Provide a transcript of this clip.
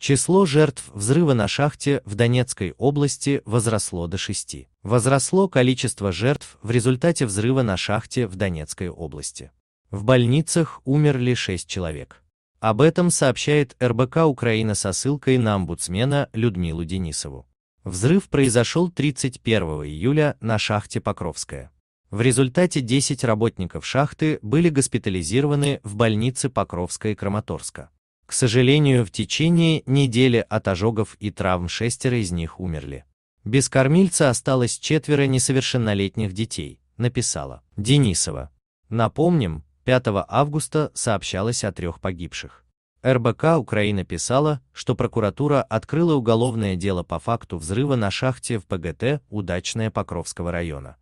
Число жертв взрыва на шахте в Донецкой области возросло до 6. Возросло количество жертв в результате взрыва на шахте в Донецкой области. В больницах умерли 6 человек. Об этом сообщает РБК Украина со ссылкой на омбудсмена Людмилу Денисову. Взрыв произошел 31 июля на шахте Покровская. В результате 10 работников шахты были госпитализированы в больнице Покровская Краматорска. К сожалению, в течение недели от ожогов и травм шестеро из них умерли. Без кормильца осталось четверо несовершеннолетних детей, написала Денисова. Напомним, 5 августа сообщалось о трех погибших. РБК Украина писала, что прокуратура открыла уголовное дело по факту взрыва на шахте в ПГТ Удачное Покровского района».